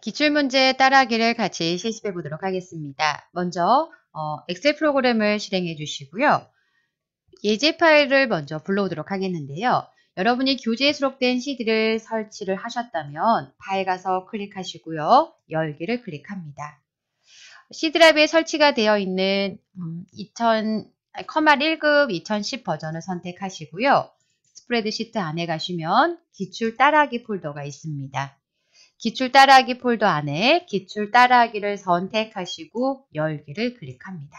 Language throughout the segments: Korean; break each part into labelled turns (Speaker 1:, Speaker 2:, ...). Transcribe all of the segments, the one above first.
Speaker 1: 기출문제 따라하기를 같이 실습해 보도록 하겠습니다. 먼저 어, 엑셀 프로그램을 실행해 주시고요. 예제 파일을 먼저 불러오도록 하겠는데요. 여러분이 교재에 수록된 CD를 설치를 하셨다면 파일 가서 클릭하시고요. 열기를 클릭합니다. C드라이브에 설치가 되어 있는 2000, 1급 2010 버전을 선택하시고요. 스프레드시트 안에 가시면 기출 따라하기 폴더가 있습니다. 기출 따라하기 폴더 안에 기출 따라하기를 선택하시고 열기를 클릭합니다.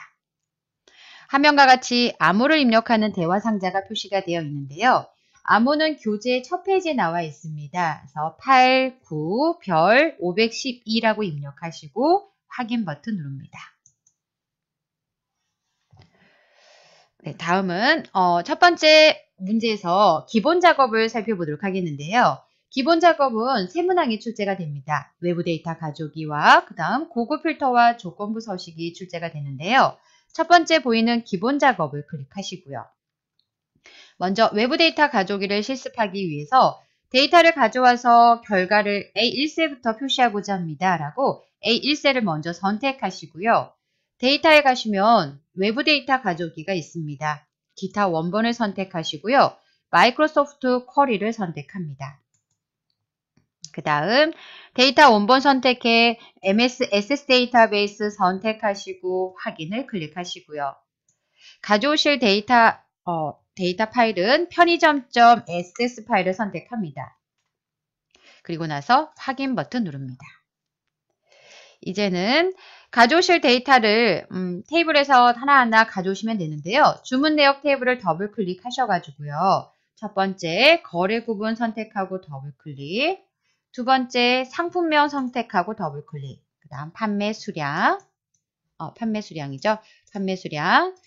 Speaker 1: 화면과 같이 암호를 입력하는 대화 상자가 표시가 되어 있는데요. 암호는 교재 첫 페이지에 나와 있습니다. 그래서 8, 9, 별, 512라고 입력하시고 확인 버튼 누릅니다. 네, 다음은 어, 첫 번째 문제에서 기본 작업을 살펴보도록 하겠는데요. 기본 작업은 세 문항이 출제가 됩니다. 외부 데이터 가져오기와 그 다음 고급 필터와 조건부 서식이 출제가 되는데요. 첫 번째 보이는 기본 작업을 클릭하시고요. 먼저 외부 데이터 가져오기를 실습하기 위해서 데이터를 가져와서 결과를 A1셀부터 표시하고자 합니다. 라고 A1셀을 먼저 선택하시고요. 데이터에 가시면 외부 데이터 가져오기가 있습니다. 기타 원본을 선택하시고요. 마이크로소프트 쿼리를 선택합니다. 그 다음 데이터 원본 선택해 MS SS 데이터베이스 선택하시고 확인을 클릭하시고요. 가져오실 데이터 어, 데이터 파일은 편의점.ss 파일을 선택합니다. 그리고 나서 확인 버튼 누릅니다. 이제는 가져오실 데이터를 음, 테이블에서 하나하나 가져오시면 되는데요. 주문 내역 테이블을 더블 클릭하셔가지고요. 첫 번째 거래 구분 선택하고 더블 클릭 두 번째 상품명 선택하고 더블 클릭. 그 다음 판매 수량. 어, 판매 수량이죠. 판매 수량.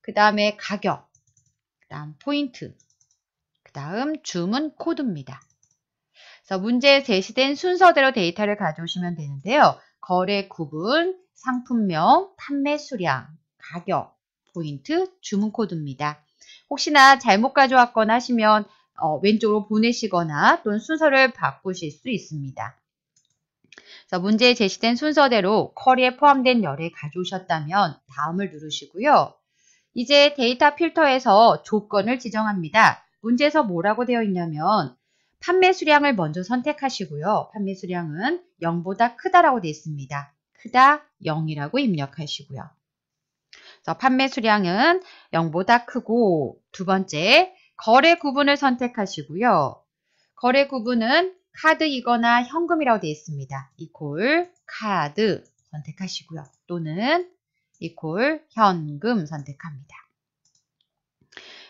Speaker 1: 그 다음에 가격. 그 다음 포인트. 그 다음 주문 코드입니다. 그래서 문제에 제시된 순서대로 데이터를 가져오시면 되는데요. 거래 구분, 상품명, 판매 수량, 가격, 포인트, 주문 코드입니다. 혹시나 잘못 가져왔거나 하시면 어, 왼쪽으로 보내시거나 또는 순서를 바꾸실 수 있습니다. 자, 문제에 제시된 순서대로 커리에 포함된 열을 가져오셨다면 다음을 누르시고요. 이제 데이터 필터에서 조건을 지정합니다. 문제에서 뭐라고 되어 있냐면 판매 수량을 먼저 선택하시고요. 판매 수량은 0보다 크다라고 되어 있습니다. 크다 0이라고 입력하시고요. 자, 판매 수량은 0보다 크고 두 번째 거래 구분을 선택하시고요. 거래 구분은 카드이거나 현금이라고 되어 있습니다. 이콜 카드 선택하시고요. 또는 이콜 현금 선택합니다.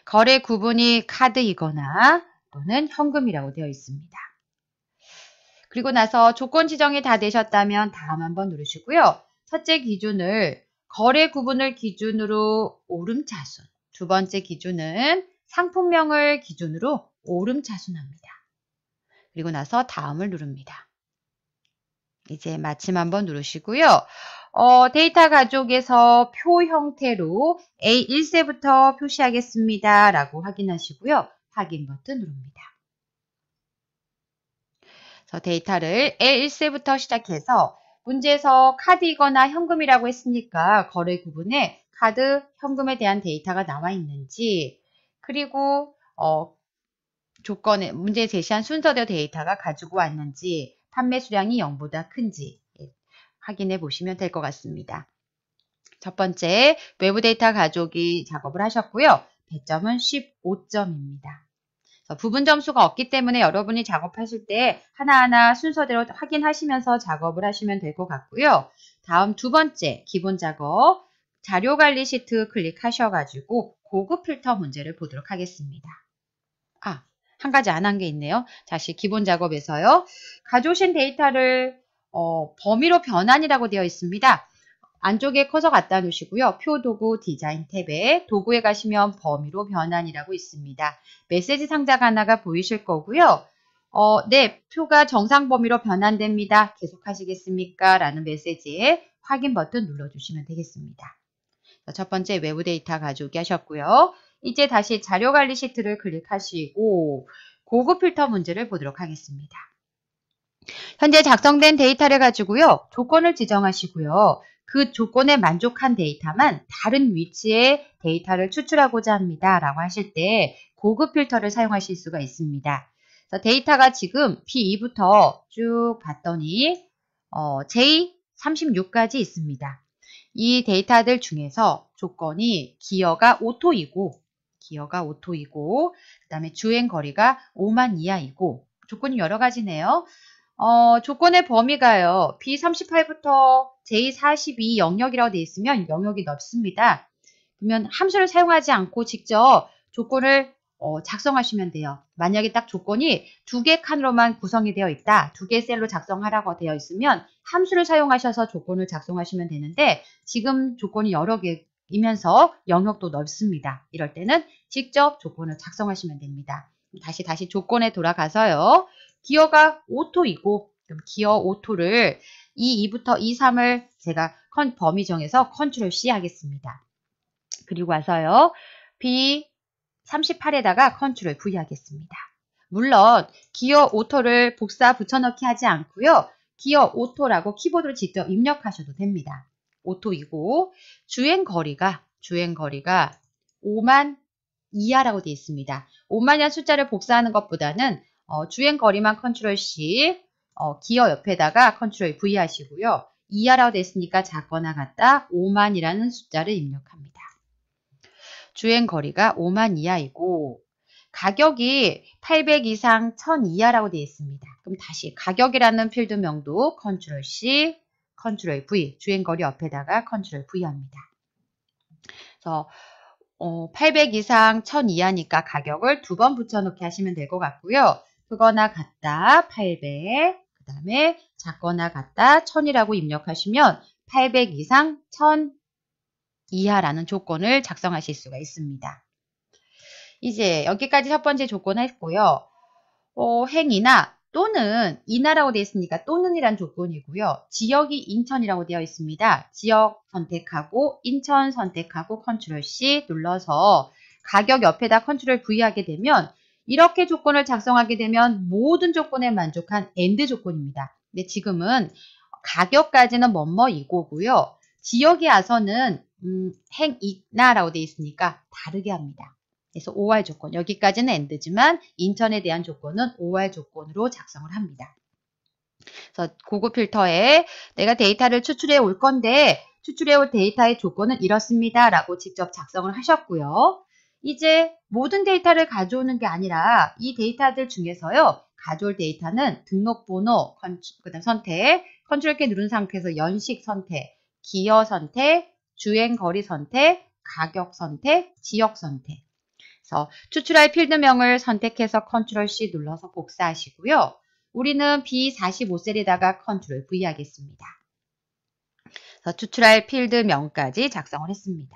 Speaker 1: 거래 구분이 카드이거나 또는 현금이라고 되어 있습니다. 그리고 나서 조건 지정이 다 되셨다면 다음 한번 누르시고요. 첫째 기준을 거래 구분을 기준으로 오름차순, 두 번째 기준은 상품명을 기준으로 오름차순합니다. 그리고 나서 다음을 누릅니다. 이제 마침 한번 누르시고요. 어, 데이터 가족에서 표 형태로 A1세부터 표시하겠습니다. 라고 확인하시고요. 확인 버튼 누릅니다. 그래서 데이터를 A1세부터 시작해서 문제에서 카드이거나 현금이라고 했으니까 거래 구분에 카드, 현금에 대한 데이터가 나와 있는지 그리고 어, 조건에 문제 제시한 순서대로 데이터가 가지고 왔는지 판매 수량이 0보다 큰지 예, 확인해 보시면 될 것 같습니다. 첫 번째 외부 데이터 가족이 작업을 하셨고요. 1점은 15점입니다. 부분 점수가 없기 때문에 여러분이 작업하실 때 하나하나 순서대로 확인하시면서 작업을 하시면 될 것 같고요. 다음 두 번째 기본 작업 자료 관리 시트 클릭하셔가지고 고급 필터 문제를 보도록 하겠습니다. 아, 한 가지 안 한 게 있네요. 다시 기본 작업에서요. 가져오신 데이터를 어, 범위로 변환이라고 되어 있습니다. 안쪽에 커서 갖다 놓으시고요. 표 도구 디자인 탭에 도구에 가시면 범위로 변환이라고 있습니다. 메시지 상자가 하나가 보이실 거고요. 어, 네, 표가 정상 범위로 변환됩니다. 계속하시겠습니까? 라는 메시지에 확인 버튼 눌러주시면 되겠습니다. 첫 번째 외부 데이터 가져오기 하셨고요. 이제 다시 자료 관리 시트를 클릭하시고 고급 필터 문제를 보도록 하겠습니다. 현재 작성된 데이터를 가지고요. 조건을 지정하시고요. 그 조건에 만족한 데이터만 다른 위치의 데이터를 추출하고자 합니다. 라고 하실 때 고급 필터를 사용하실 수가 있습니다. 데이터가 지금 p 2부터쭉 봤더니 어, J36까지 있습니다. 이 데이터들 중에서 조건이 기어가 5토이고 기어가 5토이고그 다음에 주행거리가 5만 이하이고 조건이 여러 가지네요. 어, 조건의 범위가요. B38부터 J42 영역이라고 되어 있으면 영역이 넓습니다. 그러면 함수를 사용하지 않고 직접 조건을 어, 작성하시면 돼요. 만약에 딱 조건이 두 개 칸으로만 구성이 되어 있다. 두 개 셀로 작성하라고 되어 있으면 함수를 사용하셔서 조건을 작성하시면 되는데 지금 조건이 여러 개이면서 영역도 넓습니다. 이럴 때는 직접 조건을 작성하시면 됩니다. 다시 다시 조건에 돌아가서요. 기어가 오토이고 그럼 기어 오토를 2, 2부터 2, 3을 제가 범위 정해서 컨트롤 C 하겠습니다. 그리고 와서요. B, 38에다가 컨트롤 V 하겠습니다. 물론 기어 오토를 복사 붙여넣기 하지 않고요. 기어 오토라고 키보드로 직접 입력하셔도 됩니다. 오토이고 주행 거리가 주행 거리가 5만 이하라고 되어 있습니다. 5만이라는 숫자를 복사하는 것보다는 어, 주행 거리만 컨트롤 C, 어, 기어 옆에다가 컨트롤 V 하시고요. 이하라고 되어 있으니까 작거나 같다 5만이라는 숫자를 입력합니다. 주행 거리가 5만 이하이고 가격이 800 이상 1000 이하라고 되어 있습니다. 그럼 다시 가격이라는 필드명도 컨트롤 C, 컨트롤 V, 주행거리 옆에다가 컨트롤 V 합니다. 그래서 어, 800 이상 1000 이하니까 가격을 두 번붙여놓기 하시면 될 것 같고요. 크거나 같다 800, 그 다음에 작거나 같다 1000이라고 입력하시면 800 이상 1000 이하라는 조건을 작성하실 수가 있습니다. 이제 여기까지 첫 번째 조건 했고요. 어, 행이나 또는 이나라고 되어 있으니까 또는이란 조건이고요. 지역이 인천이라고 되어 있습니다. 지역 선택하고 인천 선택하고 컨트롤 C 눌러서 가격 옆에다 컨트롤 V 하게 되면 이렇게 조건을 작성하게 되면 모든 조건에 만족한 엔드 조건입니다. 근데 지금은 가격까지는 뭐 뭐 이거고요. 지역에 와서는 음, 행있나라고 되어 있으니까 다르게 합니다. 그래서 OR 조건 여기까지는 엔드지만 인천에 대한 조건은 OR 조건으로 작성을 합니다. 그래서 고급 필터에 내가 데이터를 추출해 올 건데 추출해 올 데이터의 조건은 이렇습니다. 라고 직접 작성을 하셨고요. 이제 모든 데이터를 가져오는 게 아니라 이 데이터들 중에서요. 가져올 데이터는 등록번호, 컨, 그 다음 선택, 컨트롤 K 누른 상태에서 연식 선택, 기여 선택, 주행 거리 선택, 가격 선택, 지역 선택. 그래서 추출할 필드명을 선택해서 컨트롤 C 눌러서 복사하시고요. 우리는 B45셀에다가 컨트롤 V 하겠습니다. 그래서 추출할 필드명까지 작성을 했습니다.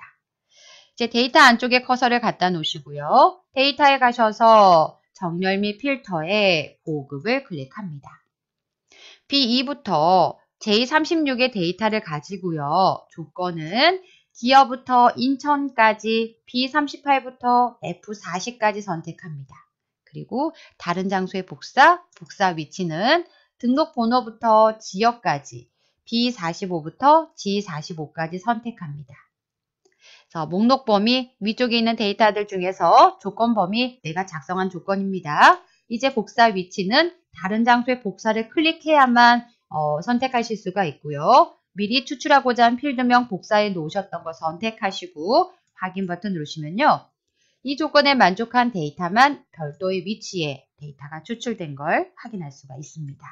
Speaker 1: 이제 데이터 안쪽에 커서를 갖다 놓으시고요. 데이터에 가셔서 정렬 및 필터에 보급을 클릭합니다. B2부터 제36의 데이터를 가지고요. 조건은 기어부터 인천까지 B38부터 F40까지 선택합니다. 그리고 다른 장소의 복사, 복사 위치는 등록 번호부터 지역까지 B45부터 G45까지 선택합니다. 자, 목록 범위 위쪽에 있는 데이터들 중에서 조건 범위 내가 작성한 조건입니다. 이제 복사 위치는 다른 장소의 복사를 클릭해야만 어, 선택하실 수가 있고요. 미리 추출하고자 한 필드명 복사해 놓으셨던 거 선택하시고 확인 버튼 누르시면요. 이 조건에 만족한 데이터만 별도의 위치에 데이터가 추출된 걸 확인할 수가 있습니다.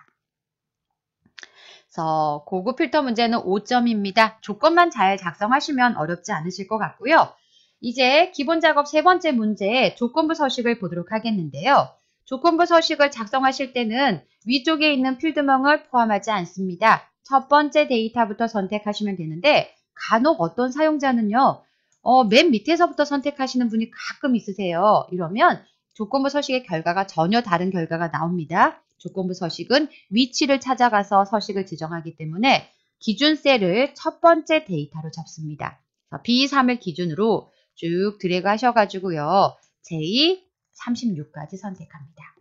Speaker 1: 그래서 고급 필터 문제는 5점입니다. 조건만 잘 작성하시면 어렵지 않으실 것 같고요. 이제 기본 작업 세 번째 문제 조건부 서식을 보도록 하겠는데요. 조건부 서식을 작성하실 때는 위쪽에 있는 필드명을 포함하지 않습니다. 첫 번째 데이터부터 선택하시면 되는데 간혹 어떤 사용자는요. 어, 맨 밑에서부터 선택하시는 분이 가끔 있으세요. 이러면 조건부 서식의 결과가 전혀 다른 결과가 나옵니다. 조건부 서식은 위치를 찾아가서 서식을 지정하기 때문에 기준 셀을 첫 번째 데이터로 잡습니다. B3을 기준으로 쭉 드래그 하셔가지고요. J, 36까지 선택합니다.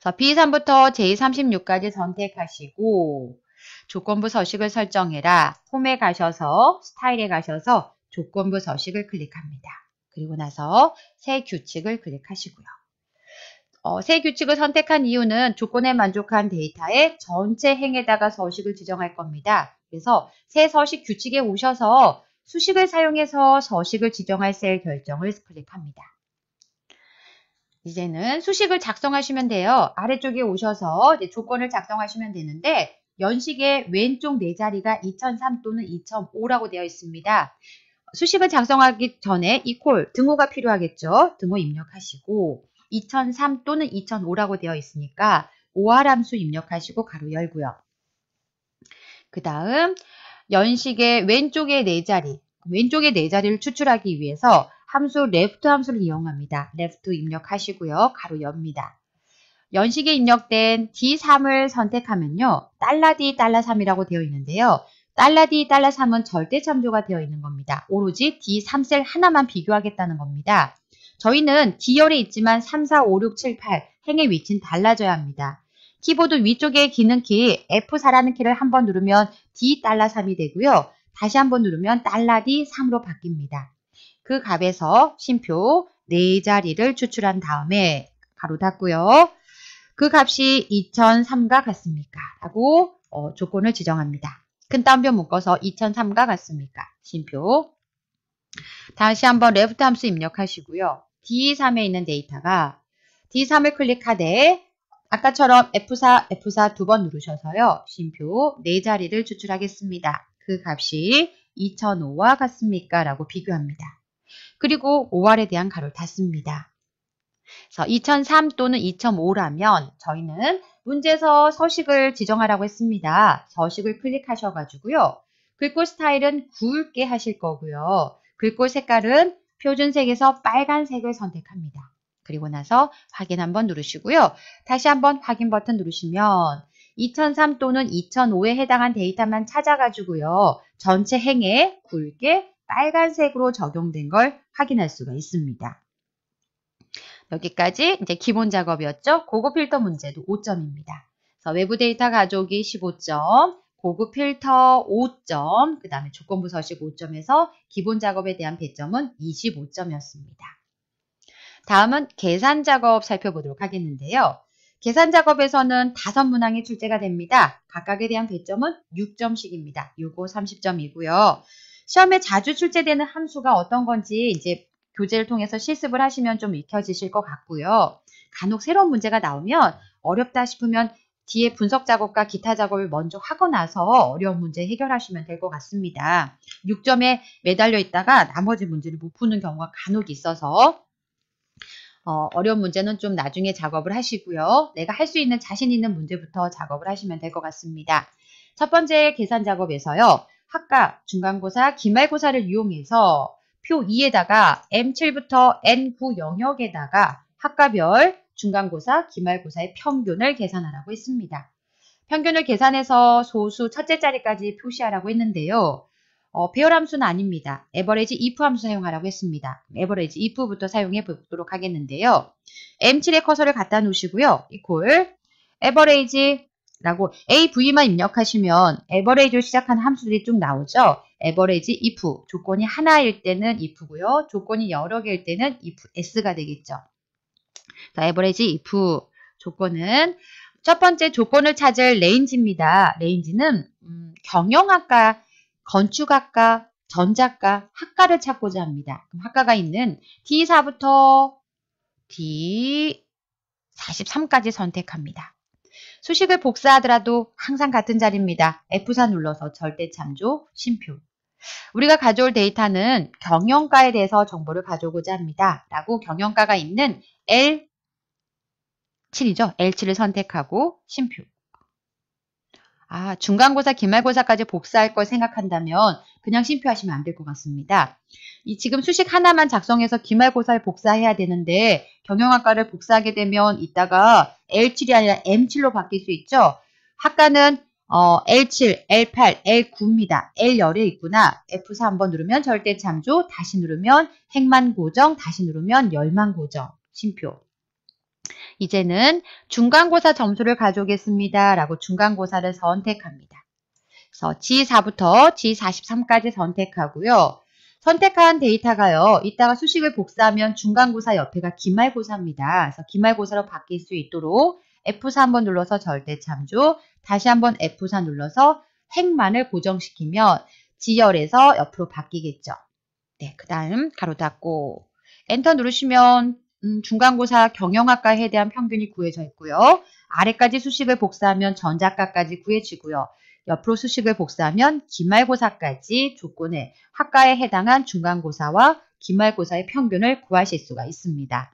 Speaker 1: 자, B3부터 J36까지 선택하시고 조건부 서식을 설정해라. 홈에 가셔서 스타일에 가셔서 조건부 서식을 클릭합니다. 그리고 나서 새 규칙을 클릭하시고요. 어, 새 규칙을 선택한 이유는 조건에 만족한 데이터의 전체 행에다가 서식을 지정할 겁니다. 그래서 새 서식 규칙에 오셔서 수식을 사용해서 서식을 지정할 셀 결정을 클릭합니다. 이제는 수식을 작성하시면 돼요. 아래쪽에 오셔서 조건을 작성하시면 되는데 연식의 왼쪽 네 자리가 2003 또는 2005라고 되어 있습니다. 수식을 작성하기 전에 이콜 등호가 필요하겠죠. 등호 입력하시고 2003 또는 2005라고 되어 있으니까 오하함수 입력하시고 가로 열고요. 그 다음 연식의 왼쪽의 네 자리 왼쪽의 네 자리를 추출하기 위해서 함수 left 함수를 이용합니다. left 입력하시고요. 가로 엽니다. 연식에 입력된 D3을 선택하면요. 달러 $D, 달러 $3이라고 되어 있는데요. 달러 $D, 달러 $3은 절대 참조가 되어 있는 겁니다. 오로지 D3셀 하나만 비교하겠다는 겁니다. 저희는 D열에 있지만 3, 4, 5, 6, 7, 8 행의 위치는 달라져야 합니다. 키보드 위쪽에 기능키 F4라는 키를 한번 누르면 D, 달러 $3이 되고요. 다시 한번 누르면 달러 $D, 3으로 바뀝니다. 그 값에서 심표네 자리를 추출한 다음에 바로 닫고요. 그 값이 2003과 같습니까? 라고 어, 조건을 지정합니다. 큰 따옴표 묶어서 2003과 같습니까? 심표 다시 한번 left 함수 입력하시고요. D3에 있는 데이터가 D3을 클릭하되 아까처럼 F4, F4 두 번 누르셔서요. 심표네 자리를 추출하겠습니다. 그 값이 2005와 같습니까? 라고 비교합니다. 그리고 5월에 대한 가로를 닫습니다. 그래서 2003 또는 2005라면 저희는 문제에서 서식을 지정하라고 했습니다. 서식을 클릭하셔가지고요. 글꼴 스타일은 굵게 하실 거고요. 글꼴 색깔은 표준색에서 빨간색을 선택합니다. 그리고 나서 확인 한번 누르시고요. 다시 한번 확인 버튼 누르시면 2003 또는 2005에 해당한 데이터만 찾아가지고요. 전체 행에 굵게 빨간색으로 적용된 걸 확인할 수가 있습니다. 여기까지 이제 기본 작업이었죠. 고급 필터 문제도 5점입니다. 그래서 외부 데이터 가족이 15점, 고급 필터 5점, 그 다음에 조건부 서식 5점에서 기본 작업에 대한 배점은 25점이었습니다. 다음은 계산 작업 살펴보도록 하겠는데요. 계산 작업에서는 다섯 문항이 출제가 됩니다. 각각에 대한 배점은 6점씩입니다. 요거 30점이고요. 시험에 자주 출제되는 함수가 어떤 건지 이제 교재를 통해서 실습을 하시면 좀 익혀지실 것 같고요. 간혹 새로운 문제가 나오면 어렵다 싶으면 뒤에 분석 작업과 기타 작업을 먼저 하고 나서 어려운 문제 해결하시면 될 것 같습니다. 6점에 매달려 있다가 나머지 문제를 못 푸는 경우가 간혹 있어서 어, 어려운 문제는 좀 나중에 작업을 하시고요. 내가 할 수 있는 자신 있는 문제부터 작업을 하시면 될 것 같습니다. 첫 번째 계산 작업에서요. 학과, 중간고사, 기말고사를 이용해서 표 2에다가 M7부터 N9 영역에다가 학과별, 중간고사, 기말고사의 평균을 계산하라고 했습니다. 평균을 계산해서 소수 첫째 자리까지 표시하라고 했는데요. 어, 배열함수는 아닙니다. 에버레지 if 함수 사용하라고 했습니다. 에버레지 if부터 사용해 보도록 하겠는데요. m 7의 커서를 갖다 놓으시고요. 이퀄 에버레지 라고 AV만 입력하시면 에버레이지로 시작하는 함수들이 쭉 나오죠. 에버레이지 if 조건이 하나일 때는 if고요. 조건이 여러 개일 때는 if s가 되겠죠. 자, 에버레이지 if 조건은 첫 번째 조건을 찾을 레인지입니다. 레인지는 음, 경영학과, 건축학과, 전작과, 학과를 찾고자 합니다. 그럼 학과가 있는 D4부터 D43까지 선택합니다. 수식을 복사하더라도 항상 같은 자리입니다. F4 눌러서 절대 참조, 심표. 우리가 가져올 데이터는 경영가에 대해서 정보를 가져오고자 합니다. 라고 경영가가 있는 L7이죠. L7을 선택하고 심표. 아, 중간고사, 기말고사까지 복사할 걸 생각한다면 그냥 심표하시면 안 될 것 같습니다. 이 지금 수식 하나만 작성해서 기말고사를 복사해야 되는데 경영학과를 복사하게 되면 이따가 L7이 아니라 M7로 바뀔 수 있죠. 학과는 어, L7, L8, L9입니다. l 열0에 있구나. F4 한번 누르면 절대 참조, 다시 누르면 핵만 고정, 다시 누르면 열만 고정, 심표. 이제는 중간고사 점수를 가져오겠습니다. 라고 중간고사를 선택합니다. 그래서 G4부터 G43까지 선택하고요. 선택한 데이터가요. 이따가 수식을 복사하면 중간고사 옆에가 기말고사입니다. 그래서 기말고사로 바뀔 수 있도록 F4 한번 눌러서 절대참조, 다시 한번 F4 눌러서 행만을 고정시키면 지열에서 옆으로 바뀌겠죠. 네, 그 다음 가로 닫고 엔터 누르시면 음, 중간고사 경영학과에 대한 평균이 구해져 있고요. 아래까지 수식을 복사하면 전작과까지 구해지고요. 옆으로 수식을 복사하면 기말고사까지 조건에 학과에 해당한 중간고사와 기말고사의 평균을 구하실 수가 있습니다.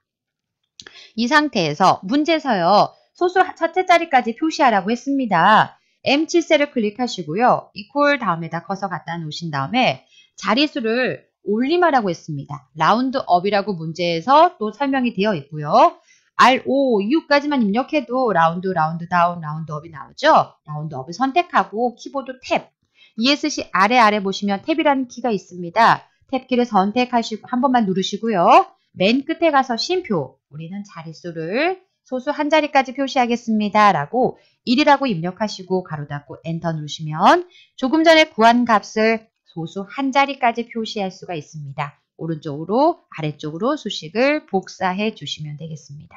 Speaker 1: 이 상태에서 문제서요. 소수 첫째 자리까지 표시하라고 했습니다. M7셀을 클릭하시고요. 이퀄 다음에다 커서 갖다 놓으신 다음에 자릿수를 올림하라고 했습니다. 라운드업이라고 문제에서 또 설명이 되어 있고요. R, O, U까지만 입력해도 라운드, 라운드 다운, 라운드업이 나오죠. 라운드업을 선택하고 키보드 탭, ESC 아래 아래 보시면 탭이라는 키가 있습니다. 탭키를 선택하시고 한 번만 누르시고요. 맨 끝에 가서 쉼표, 우리는 자릿수를 소수 한 자리까지 표시하겠습니다. 라고 1이라고 입력하시고 가로 닫고 엔터 누르시면 조금 전에 구한 값을 소수 한 자리까지 표시할 수가 있습니다. 오른쪽으로 아래쪽으로 수식을 복사해 주시면 되겠습니다.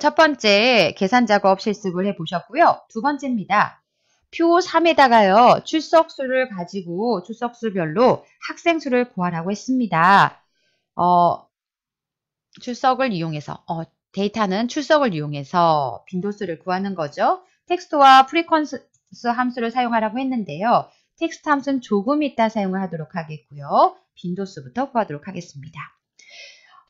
Speaker 1: 첫 번째 계산 작업 실습을 해보셨고요. 두 번째입니다. 표 3에다가요. 출석수를 가지고 출석수별로 학생수를 구하라고 했습니다. 어, 출석을 이용해서 어, 데이터는 출석을 이용해서 빈도수를 구하는 거죠. 텍스트와 프리퀀스 함수를 사용하라고 했는데요. 텍스트 함수는 조금 이따 사용을 하도록 하겠고요. 빈도수부터 구하도록 하겠습니다.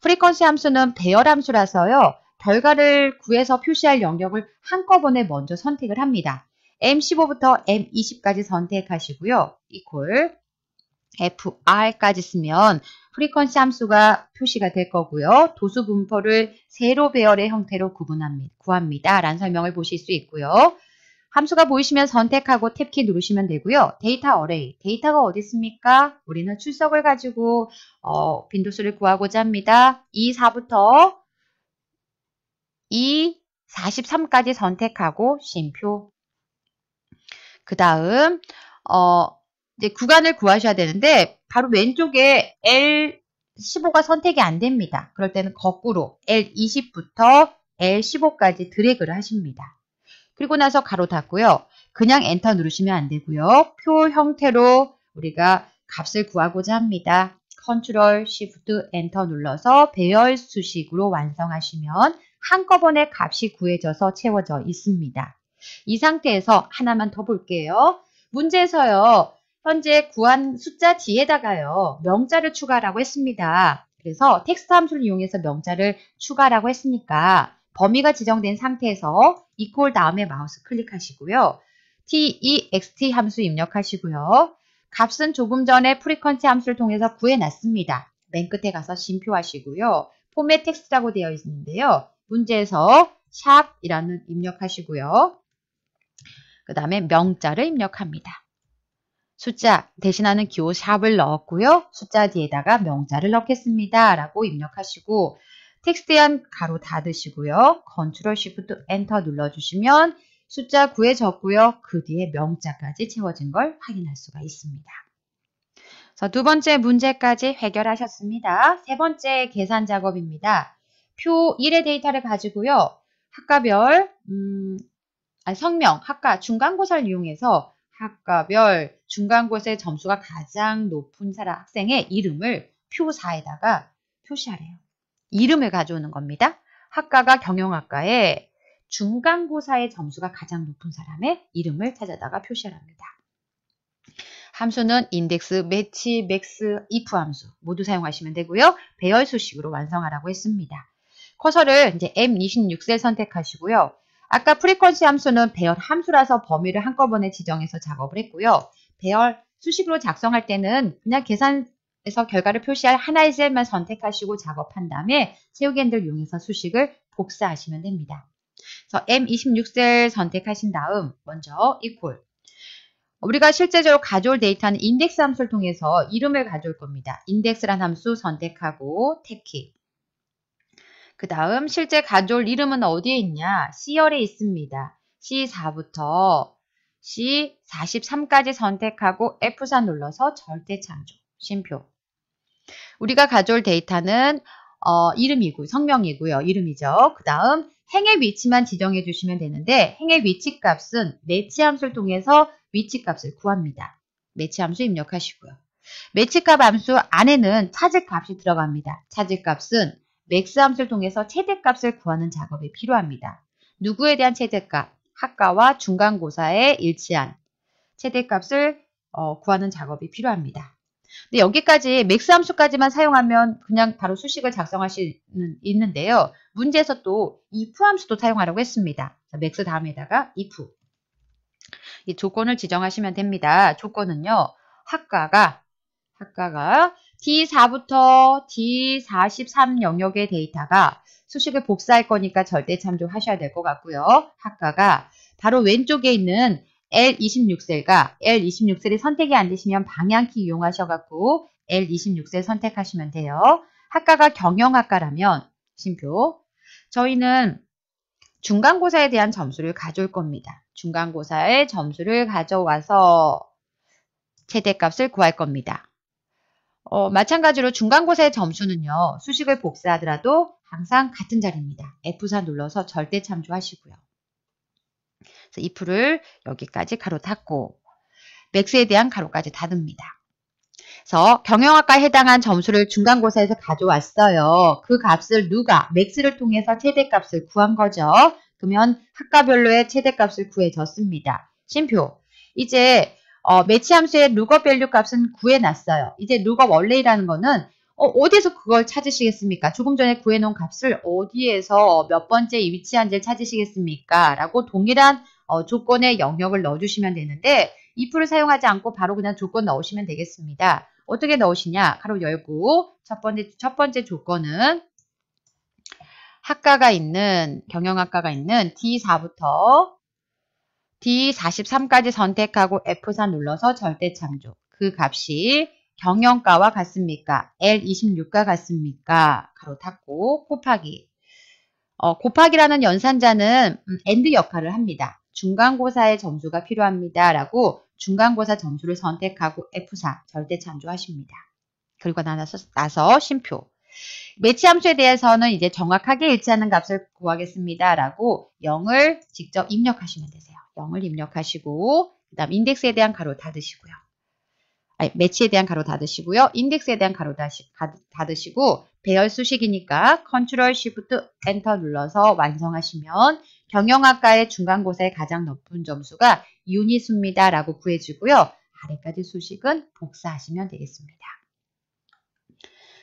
Speaker 1: 프리퀀시 함수는 배열 함수라서요. 결과를 구해서 표시할 영역을 한꺼번에 먼저 선택을 합니다. M15부터 M20까지 선택하시고요. 이퀄 FR까지 쓰면 프리퀀시 함수가 표시가 될 거고요. 도수 분포를 세로 배열의 형태로 구분합니다. 구합니다. 라는 설명을 보실 수 있고요. 함수가 보이시면 선택하고 탭키 누르시면 되고요. 데이터 어레이, 데이터가 어디 있습니까? 우리는 출석을 가지고 어, 빈도수를 구하고자 합니다. 2, 4부터 2, 43까지 선택하고 쉼표. 그 다음 어, 이제 구간을 구하셔야 되는데 바로 왼쪽에 L15가 선택이 안 됩니다. 그럴 때는 거꾸로 L20부터 L15까지 드래그를 하십니다. 그리고 나서 가로 닫고요. 그냥 엔터 누르시면 안 되고요. 표 형태로 우리가 값을 구하고자 합니다. 컨트롤 시프트 엔터 눌러서 배열 수식으로 완성하시면 한꺼번에 값이 구해져서 채워져 있습니다. 이 상태에서 하나만 더 볼게요. 문제에서요. 현재 구한 숫자 뒤에다가요. 명자를 추가라고 했습니다. 그래서 텍스트 함수를 이용해서 명자를 추가라고 했으니까 범위가 지정된 상태에서 equal 다음에 마우스 클릭하시고요. text e 함수 입력하시고요. 값은 조금 전에 프리퀀치 함수를 통해서 구해놨습니다. 맨 끝에 가서 심표하시고요. 포맷 텍스트라고 되어 있는데요. 문제에서 샵이라는 입력하시고요. 그 다음에 명자를 입력합니다. 숫자 대신하는 기호 샵을 넣었고요. 숫자 뒤에다가 명자를 넣겠습니다. 라고 입력하시고 텍스트한 가로 닫으시고요. 컨트롤 쉬프트 엔터 눌러주시면 숫자 9에 적고요. 그 뒤에 명자까지 채워진 걸 확인할 수가 있습니다. 자, 두 번째 문제까지 해결하셨습니다. 세 번째 계산 작업입니다. 표 1의 데이터를 가지고요. 학과별, 음, 아니, 성명, 학과, 중간고사를 이용해서 학과별, 중간고사의 점수가 가장 높은 사람 학생의 이름을 표 4에다가 표시하래요. 이름을 가져오는 겁니다. 학과가 경영학과에 중간고사의 점수가 가장 높은 사람의 이름을 찾아다가 표시하랍니다. 함수는 인덱스, 매치, 맥스, if 함수 모두 사용하시면 되고요. 배열 수식으로 완성하라고 했습니다. 커서를 이제 m 2 6셀 선택하시고요. 아까 프리퀀시 함수는 배열 함수라서 범위를 한꺼번에 지정해서 작업을 했고요. 배열 수식으로 작성할 때는 그냥 계산 그래서 결과를 표시할 하나의 셀만 선택하시고 작업한 다음에 세우기핸들 이용해서 수식을 복사하시면 됩니다. 그래서 M26셀 선택하신 다음 먼저 equal 우리가 실제적으로 가져올 데이터는 인덱스 함수를 통해서 이름을 가져올 겁니다. 인덱스란 함수 선택하고 탭키 그 다음 실제 가져올 이름은 어디에 있냐? C열에 있습니다. C4부터 C43까지 선택하고 F4 눌러서 절대 창조 쉼표. 우리가 가져올 데이터는 어, 이름이고 성명이고요. 이름이죠. 그 다음 행의 위치만 지정해 주시면 되는데 행의 위치 값은 매치 함수를 통해서 위치 값을 구합니다. 매치 함수 입력하시고요. 매치 값 함수 안에는 차지 값이 들어갑니다. 차지 값은 맥스 함수를 통해서 최대값을 구하는 작업이 필요합니다. 누구에 대한 최대값? 학과와 중간고사에 일치한 최대값을 어, 구하는 작업이 필요합니다. 근데 여기까지 맥스 함수까지만 사용하면 그냥 바로 수식을 작성할 수 있는, 데요 문제에서 또 if 함수도 사용하라고 했습니다. 맥스 다음에다가 if 이 조건을 지정하시면 됩니다. 조건은요. 학과가 학과가 D4부터 D43 영역의 데이터가 수식을 복사할 거니까 절대 참조하셔야 될 것 같고요. 학과가 바로 왼쪽에 있는 L26셀과 L26셀이 선택이 안 되시면 방향키 이용하셔갖고 L26셀 선택하시면 돼요. 학과가 경영학과라면 심표 저희는 중간고사에 대한 점수를 가져올 겁니다. 중간고사의 점수를 가져와서 최대값을 구할 겁니다. 어, 마찬가지로 중간고사의 점수는요. 수식을 복사하더라도 항상 같은 자리입니다. F4 눌러서 절대 참조하시고요. 이 풀을 여기까지 가로 닫고 맥스에 대한 가로까지 닫습니다. 그래서 경영학과에 해당한 점수를 중간고사에서 가져왔어요. 그 값을 누가 맥스를 통해서 최대값을 구한 거죠. 그러면 학과별로의 최대값을 구해줬습니다 심표 이제 어, 매치함수의 룩업 밸류 값은 구해놨어요. 이제 룩업 원래이라는 거는 어, 디에서 그걸 찾으시겠습니까? 조금 전에 구해놓은 값을 어디에서 몇 번째 위치한지를 찾으시겠습니까? 라고 동일한 어, 조건의 영역을 넣어주시면 되는데 if를 사용하지 않고 바로 그냥 조건 넣으시면 되겠습니다. 어떻게 넣으시냐? 가로 열고 첫 번째 첫 번째 조건은 학과가 있는 경영학과가 있는 D4부터 D43까지 선택하고 F4 눌러서 절대 참조. 그 값이 경영과와 같습니까? L26과 같습니까? 가로 닫고 곱하기. 어, 곱하기라는 연산자는 엔드 음, 역할을 합니다. 중간고사의 점수가 필요합니다. 라고 중간고사 점수를 선택하고 F4 절대 참조하십니다. 그리고 나서, 나서 심표. 매치함수에 대해서는 이제 정확하게 일치하는 값을 구하겠습니다. 라고 0을 직접 입력하시면 되세요. 0을 입력하시고 그 다음 인덱스에 대한 가로 닫으시고요. 아니, 매치에 대한 가로 닫으시고요. 인덱스에 대한 가로 다시, 닫으시고 배열 수식이니까 컨트롤 시프트 엔터 눌러서 완성하시면 경영학과의 중간고사의 가장 높은 점수가 유니수입니다. 라고 구해주고요. 아래까지 수식은 복사하시면 되겠습니다.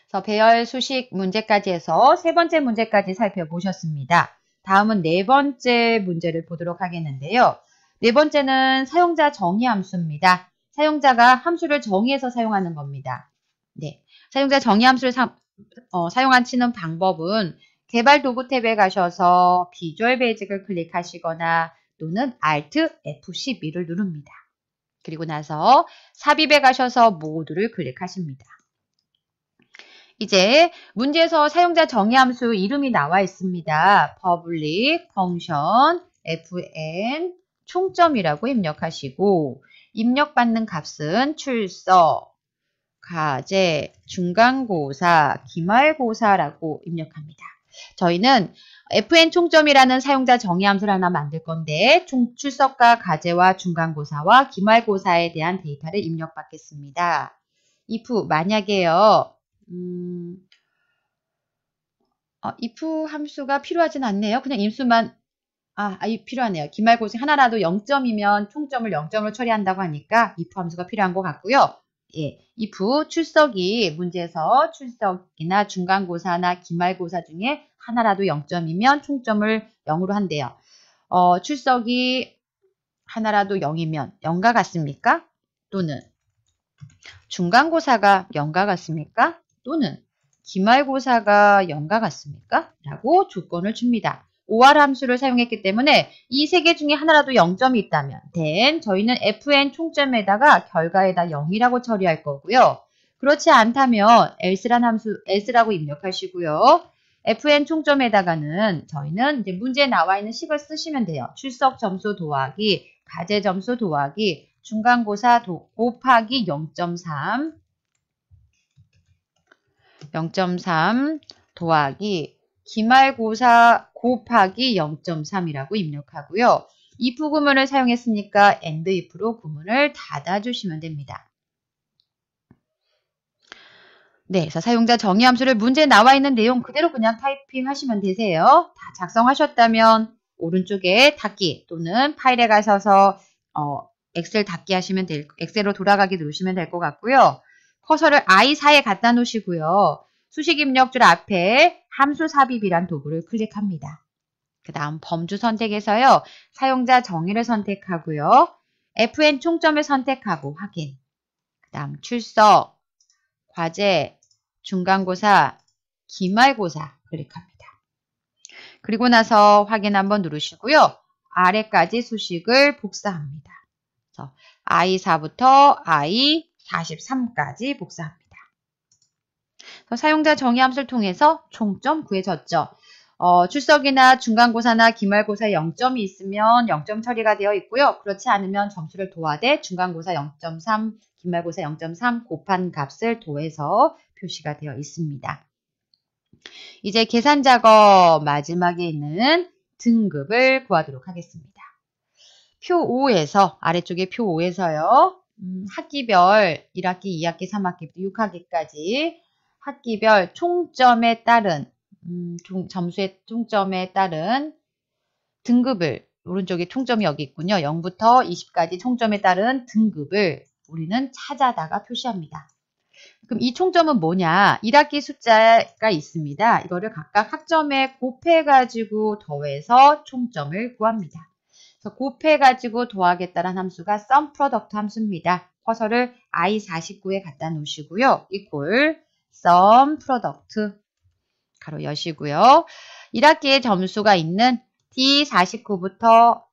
Speaker 1: 그래서 배열 수식 문제까지 해서 세 번째 문제까지 살펴보셨습니다. 다음은 네 번째 문제를 보도록 하겠는데요. 네 번째는 사용자 정의 함수입니다. 사용자가 함수를 정의해서 사용하는 겁니다. 네, 사용자 정의 함수를 사, 어, 용하시는 방법은 개발 도구 탭에 가셔서 비주얼 베이직을 클릭하시거나 또는 Alt F12를 누릅니다. 그리고 나서 삽입에 가셔서 모두를 클릭하십니다. 이제 문제에서 사용자 정의 함수 이름이 나와 있습니다. public function fn 총점이라고 입력하시고 입력받는 값은 출석, 가제 중간고사, 기말고사라고 입력합니다. 저희는 FN 총점이라는 사용자 정의 함수를 하나 만들 건데 출석과 과제와 중간고사와 기말고사에 대한 데이터를 입력받겠습니다. if 만약에요. 음, 어, if 함수가 필요하진 않네요. 그냥 임수만 아, 아 필요하네요. 기말고사 하나라도 0점이면 총점을 0점으로 처리한다고 하니까 if 함수가 필요한 것 같고요. 예, 이부 출석이 문제에서 출석이나 중간고사나 기말고사 중에 하나라도 0점이면 총점을 0으로 한대요. 어, 출석이 하나라도 0이면 0과 같습니까? 또는 중간고사가 0과 같습니까? 또는 기말고사가 0과 같습니까? 라고 조건을 줍니다. OR 함수를 사용했기 때문에 이 세 개 중에 하나라도 0점이 있다면 then 저희는 fn 총점에다가 결과에다 0이라고 처리할 거고요. 그렇지 않다면 else란 함수 else라고 입력하시고요. fn 총점에다가는 저희는 이제 문제에 나와 있는 식을 쓰시면 돼요. 출석 점수 도하기, 과제 점수 도하기, 중간고사 도, 곱하기 0.3 0.3 도하기 기말고사 곱하기 0.3이라고 입력하고요. if 구문을 사용했으니까 and if로 구문을 닫아주시면 됩니다. 네, 그래서 사용자 정의 함수를 문제에 나와 있는 내용 그대로 그냥 타이핑하시면 되세요. 다 작성하셨다면 오른쪽에 닫기 또는 파일에 가셔서 어, 엑셀 닫기 하시면 될, 엑셀로 돌아가기 누르시면 될 것 같고요. 커서를 I4에 갖다 놓으시고요. 수식 입력줄 앞에 함수 삽입이란 도구를 클릭합니다. 그 다음 범주 선택에서요. 사용자 정의를 선택하고요. FN 총점을 선택하고 확인. 그 다음 출석, 과제, 중간고사, 기말고사 클릭합니다. 그리고 나서 확인 한번 누르시고요. 아래까지 수식을 복사합니다. I4부터 I43까지 복사합니다. 사용자 정의 함수를 통해서 총점 구해졌죠. 어, 출석이나 중간고사나 기말고사 0점이 있으면 0점 처리가 되어 있고요. 그렇지 않으면 점수를 도와대 중간고사 0.3, 기말고사 0.3 곱한 값을 도해서 표시가 되어 있습니다. 이제 계산 작업 마지막에 있는 등급을 구하도록 하겠습니다. 표 5에서 아래쪽에 표 5에서요. 음, 학기별 1학기, 2학기, 3학기부터 6학기까지 학기별 총점에 따른 음, 종, 점수의 총점에 따른 등급을 오른쪽에 총점이 여기 있군요. 0부터 20까지 총점에 따른 등급을 우리는 찾아다가 표시합니다. 그럼 이 총점은 뭐냐? 1학기 숫자가 있습니다. 이거를 각각 학점에 곱해가지고 더해서 총점을 구합니다. 그래서 곱해가지고 더하겠다는 함수가 sum product 함수입니다. 커서를 i49에 갖다 놓으시고요. 이꼴 sum product 가로 여시고요. 1학기에 점수가 있는 D49부터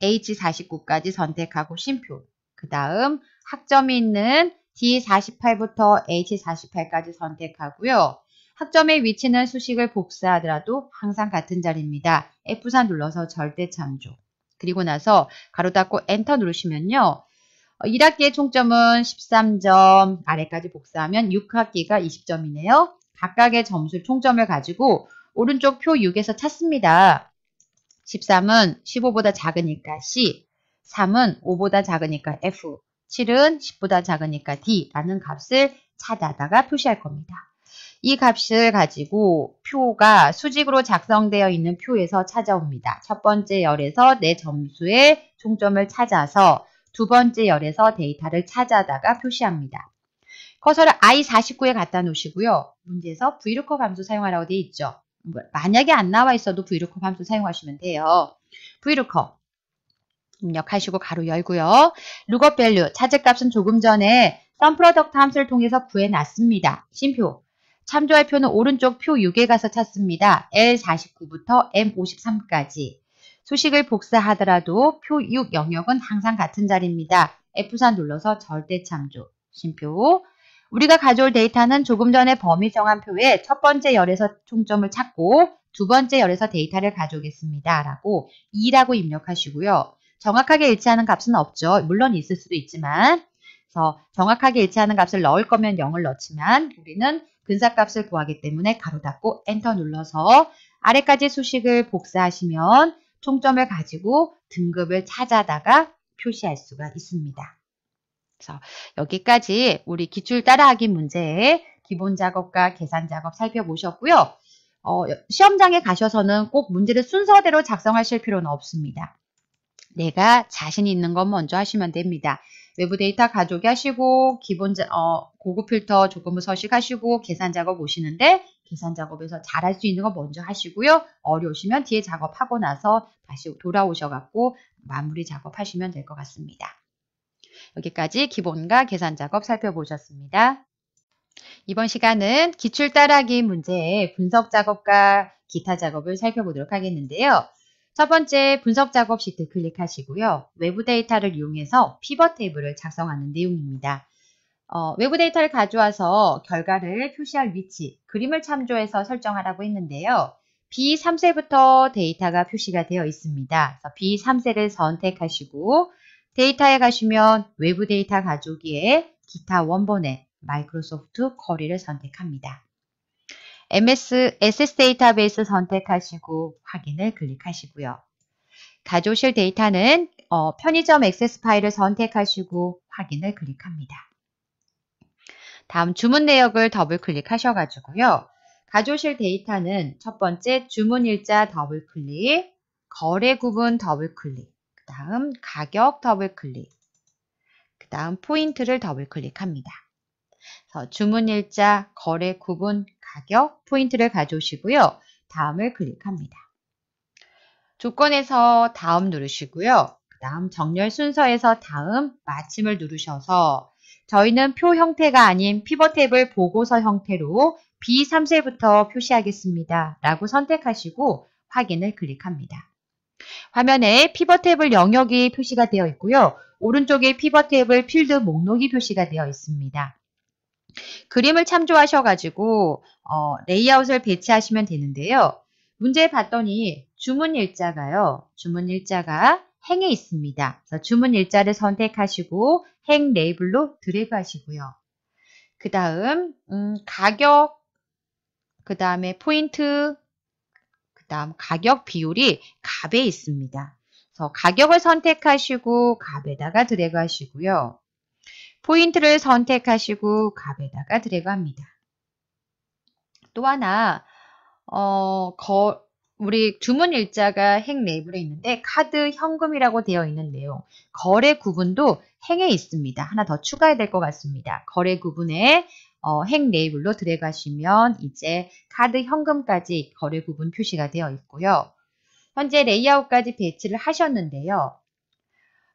Speaker 1: H49까지 선택하고 심표그 다음 학점이 있는 D48부터 H48까지 선택하고요. 학점의 위치는 수식을 복사하더라도 항상 같은 자리입니다. f 3 눌러서 절대 참조. 그리고 나서 가로 닫고 엔터 누르시면요. 1학기의 어, 총점은 13점, 아래까지 복사하면 6학기가 20점이네요. 각각의 점수 총점을 가지고 오른쪽 표 6에서 찾습니다. 13은 15보다 작으니까 C, 3은 5보다 작으니까 F, 7은 10보다 작으니까 D라는 값을 찾아다가 표시할 겁니다. 이 값을 가지고 표가 수직으로 작성되어 있는 표에서 찾아옵니다. 첫 번째 열에서 내 네 점수의 총점을 찾아서 두 번째 열에서 데이터를 찾아다가 표시합니다. 커서를 I49에 갖다 놓으시고요. 문제에서 VLOOKUP 함수 사용하라고 되어 있죠. 뭐, 만약에 안 나와 있어도 VLOOKUP 함수 사용하시면 돼요. VLOOKUP 입력하시고 가로 열고요. lookup value 차재 값은 조금 전에 썸프로덕트 함수를 통해서 구해놨습니다. 심표 참조할 표는 오른쪽 표 6에 가서 찾습니다. L49부터 M53까지 수식을 복사하더라도 표 6 영역은 항상 같은 자리입니다. F4 눌러서 절대 참조, 심표 우리가 가져올 데이터는 조금 전에 범위 정한 표의 첫 번째 열에서 총점을 찾고 두 번째 열에서 데이터를 가져오겠습니다. 라고 2라고 입력하시고요. 정확하게 일치하는 값은 없죠. 물론 있을 수도 있지만 그래서 정확하게 일치하는 값을 넣을 거면 0을 넣지만 우리는 근사값을 구하기 때문에 가로 닫고 엔터 눌러서 아래까지 수식을 복사하시면 총점을 가지고 등급을 찾아다가 표시할 수가 있습니다. 그래서 여기까지 우리 기출 따라하기 문제의 기본 작업과 계산 작업 살펴보셨고요. 어, 시험장에 가셔서는 꼭 문제를 순서대로 작성하실 필요는 없습니다. 내가 자신 있는 건 먼저 하시면 됩니다. 외부 데이터 가족이 하시고 기본 자, 어, 고급 필터 조금은 서식하시고 계산 작업 오시는데 계산 작업에서 잘 할 수 있는 거 먼저 하시고요. 어려우시면 뒤에 작업하고 나서 다시 돌아오셔갖고 마무리 작업하시면 될 것 같습니다. 여기까지 기본과 계산 작업 살펴보셨습니다. 이번 시간은 기출 따라기 문제의 분석 작업과 기타 작업을 살펴보도록 하겠는데요. 첫 번째 분석 작업 시트 클릭하시고요. 외부 데이터를 이용해서 피벗 테이블을 작성하는 내용입니다. 어, 외부 데이터를 가져와서 결과를 표시할 위치, 그림을 참조해서 설정하라고 했는데요. B3세부터 데이터가 표시가 되어 있습니다. B3세를 선택하시고 데이터에 가시면 외부 데이터 가져오기에 기타 원본에 마이크로소프트 커리를 선택합니다. MS, SS 데이터베이스 선택하시고 확인을 클릭하시고요. 가져오실 데이터는 어, 편의점 액세스 파일을 선택하시고 확인을 클릭합니다. 다음 주문 내역을 더블 클릭하셔가지고요. 가져오실 데이터는 첫 번째 주문 일자 더블 클릭, 거래 구분 더블 클릭, 그 다음 가격 더블 클릭, 그 다음 포인트를 더블 클릭합니다. 주문 일자, 거래 구분, 가격 포인트를 가져오시고요. 다음을 클릭합니다. 조건에서 다음 누르시고요. 그 다음 정렬 순서에서 다음 마침을 누르셔서 저희는 표 형태가 아닌 피벗 탭을 보고서 형태로 B3세부터 표시하겠습니다. 라고 선택하시고 확인을 클릭합니다. 화면에 피벗 탭을 영역이 표시가 되어 있고요. 오른쪽에 피벗 탭을 필드 목록이 표시가 되어 있습니다. 그림을 참조하셔가지고 어, 레이아웃을 배치하시면 되는데요. 문제 봤더니 주문 일자가요. 주문 일자가 행에 있습니다. 그래서 주문 일자를 선택하시고 행 레이블로 드래그 하시고요. 그 다음 음, 가격, 그 다음에 포인트, 그 다음 가격 비율이 값에 있습니다. 그래서 가격을 선택하시고 값에다가 드래그 하시고요. 포인트를 선택하시고 값에다가 드래그 합니다. 또 하나 어, 거, 우리 주문 일자가 행 레이블에 있는데 카드 현금이라고 되어 있는 내용 거래 구분도 행에 있습니다. 하나 더 추가해야 될 것 같습니다. 거래 구분에 어, 행네이블로 들어가시면 이제 카드 현금까지 거래 구분 표시가 되어 있고요. 현재 레이아웃까지 배치를 하셨는데요.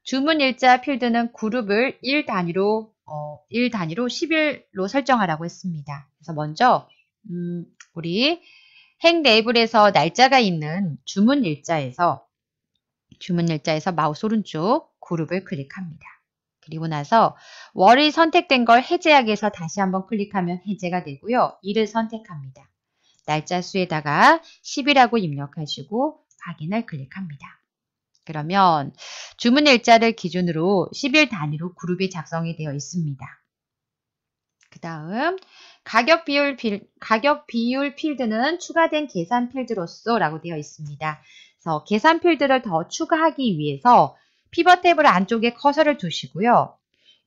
Speaker 1: 주문 일자 필드는 그룹을 1단위로 어, 1단위로 10일로 설정하라고 했습니다. 그래서 먼저 음, 우리 행 레이블에서 날짜가 있는 주문 일자에서 주문 일자에서 마우스 오른쪽 그룹을 클릭합니다. 그리고 나서 월이 선택된 걸 해제하기에서 다시 한번 클릭하면 해제가 되고요. 일을 선택합니다. 날짜 수에다가 10이라고 입력하시고 확인을 클릭합니다. 그러면 주문 일자를 기준으로 10일 단위로 그룹이 작성이 되어 있습니다. 그 다음 가격 비율 필, 가격 비율 필드는 추가된 계산 필드로서 라고 되어 있습니다. 그래서 계산 필드를 더 추가하기 위해서 피벗 탭을 안쪽에 커서를 두시고요.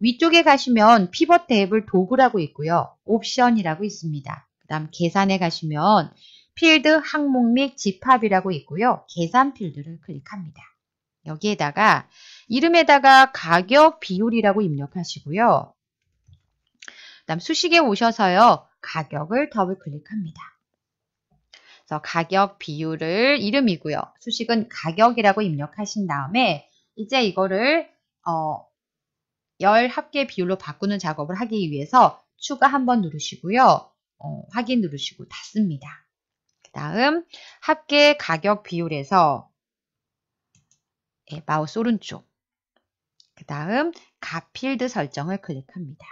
Speaker 1: 위쪽에 가시면 피벗 탭을 도구라고 있고요. 옵션이라고 있습니다. 그 다음 계산에 가시면 필드 항목 및 집합이라고 있고요. 계산 필드를 클릭합니다. 여기에다가 이름에다가 가격 비율이라고 입력하시고요. 다음 수식에 오셔서요. 가격을 더블 클릭합니다. 그래서 가격 비율을 이름이고요. 수식은 가격이라고 입력하신 다음에 이제 이거를 어, 열 합계 비율로 바꾸는 작업을 하기 위해서 추가 한번 누르시고요. 어, 확인 누르시고 닫습니다. 그 다음 합계 가격 비율에서 네, 마우스 오른쪽 그 다음 가필드 설정을 클릭합니다.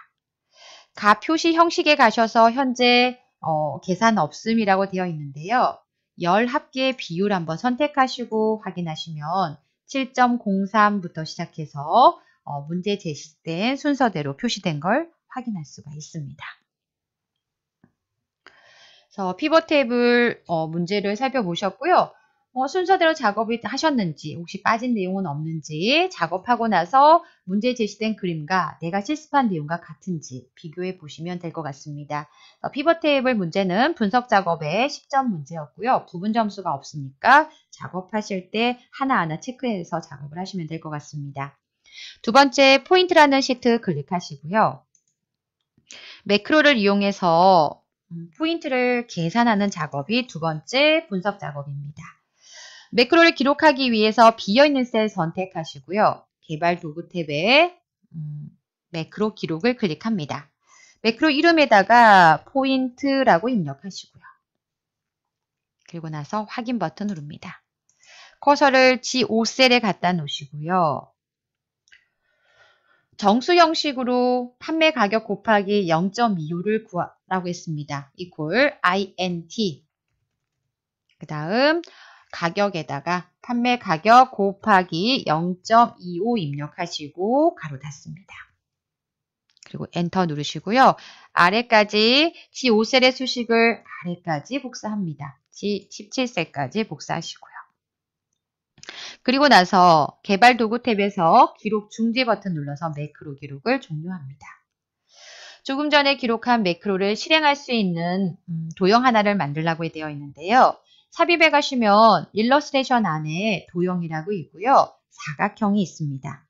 Speaker 1: 가 표시 형식에 가셔서 현재 어, 계산 없음이라고 되어 있는데요. 열 합계 비율 한번 선택하시고 확인하시면 7.03부터 시작해서 어, 문제 제시된 순서대로 표시된 걸 확인할 수가 있습니다. 그래서 피벗 테이블 어, 문제를 살펴보셨고요. 어, 순서대로 작업을 하셨는지 혹시 빠진 내용은 없는지 작업하고 나서 문제 제시된 그림과 내가 실습한 내용과 같은지 비교해 보시면 될 것 같습니다. 어, 피벗 테이블 문제는 분석 작업의 10점 문제였고요. 부분 점수가 없으니까 작업하실 때 하나하나 체크해서 작업을 하시면 될 것 같습니다. 두 번째 포인트라는 시트 클릭하시고요. 매크로를 이용해서 음, 포인트를 계산하는 작업이 두 번째 분석 작업입니다. 매크로를 기록하기 위해서 비어있는 셀 선택하시고요. 개발 도구 탭에 음, 매크로 기록을 클릭합니다. 매크로 이름에다가 포인트라고 입력하시고요. 그리고 나서 확인 버튼 누릅니다. 커서를 G5셀에 갖다 놓으시고요. 정수 형식으로 판매 가격 곱하기 0.25를 구하라고 했습니다. 이퀄 int 그 다음 가격에다가 판매 가격 곱하기 0.25 입력하시고 가로 닫습니다. 그리고 엔터 누르시고요. 아래까지 G5셀의 수식을 아래까지 복사합니다. G17셀까지 복사하시고요. 그리고 나서 개발 도구 탭에서 기록 중지 버튼 눌러서 매크로 기록을 종료합니다. 조금 전에 기록한 매크로를 실행할 수 있는 음, 도형 하나를 만들라고 되어 있는데요. 삽입해 가시면 일러스트레이션 안에 도형이라고 있고요. 사각형이 있습니다.